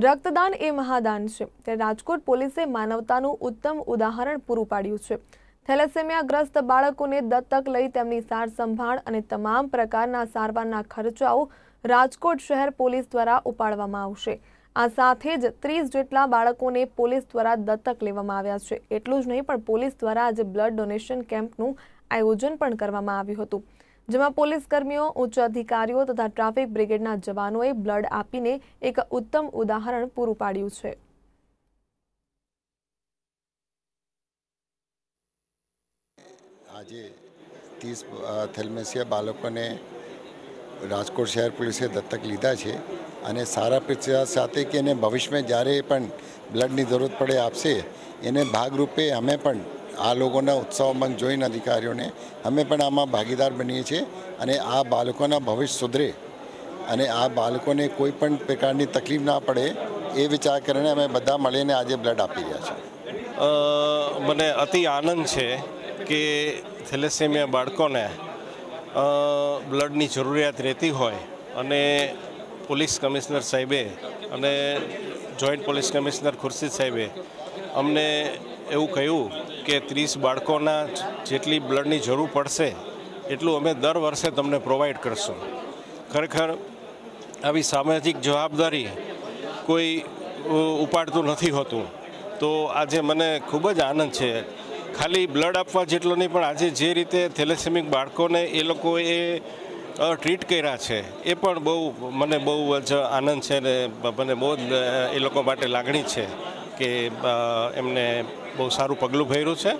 રક્તદાન એ મહાદાન છે તે રાજકોટ પોલીસે માનવતાનું ઉત્તમ ઉદાહરણ પૂરું પાડ્યું છે થેલેસેમિયાગ્રસ્ત બાળકોને દત્તક લઈ તેમની સાર સંભાળ અને તમામ પ્રકારના સારવારના ખર્ચાઓ રાજકોટ શહેર પોલીસ દ્વારા ઉપાડવામાં આવશે આ સાથે જ ત્રીસ જેટલા બાળકોને પોલીસ દ્વારા દત્તક લેવામાં આવ્યા છે એટલું જ નહીં પણ પોલીસ દ્વારા આજે બ્લડ ડોનેશન કેમ્પનું આયોજન પણ કરવામાં આવ્યું હતું જેમાં પોલીસ કર્મીઓ ઉચ્ચ અધિકારીઓ તથા ટ્રાફિક બ્રિગેડના જવાનોએ બ્લડ આપીને એક ઉત્તમ ઉદાહરણ પૂરું પાડ્યું છે આજે ત્રીસ થેલમેસિયા બાળકોને રાજકોટ શહેર પોલીસે દત્તક લીધા છે અને સારા પ્રતિસાદ સાથે કે એને ભવિષ્યમાં જ્યારે પણ બ્લડની જરૂરત પડે આપશે એને ભાગરૂપે અમે પણ આ લોકોના ઉત્સવમાં જોઈને અધિકારીઓને અમે પણ આમાં ભાગીદાર બનીએ છીએ અને આ બાળકોના ભવિષ્ય સુધરે અને આ બાળકોને કોઈ પણ પ્રકારની તકલીફ ના પડે એ વિચાર કરીને અમે બધા મળીને આજે બ્લડ આપી રહ્યા છીએ મને અતિ આનંદ છે કે થેલેસેમિયા બાળકોને બ્લડની જરૂરિયાત રહેતી હોય અને પોલીસ કમિશનર સાહેબે અને જોઈન્ટ પોલીસ કમિશનર ખુરશીદ સાહેબે અમને એવું કહ્યું કે ત્રીસ બાળકોના જેટલી બ્લડની જરૂર પડશે એટલું અમે દર વર્ષે તમને પ્રોવાઈડ કરશું ખરેખર આવી સામાજિક જવાબદારી કોઈ ઉપાડતું નથી હોતું તો આજે મને ખૂબ જ આનંદ છે ખાલી બ્લડ આપવા જેટલો નહીં પણ આજે જે રીતે થેલેસેમિક બાળકોને એ લોકોએ ટ્રીટ કર્યા છે એ પણ બહુ મને બહુ જ આનંદ છે ને મને બહુ જ એ લોકો માટે લાગણી છે કે એમને બહુ સારું પગલું ભર્યું છે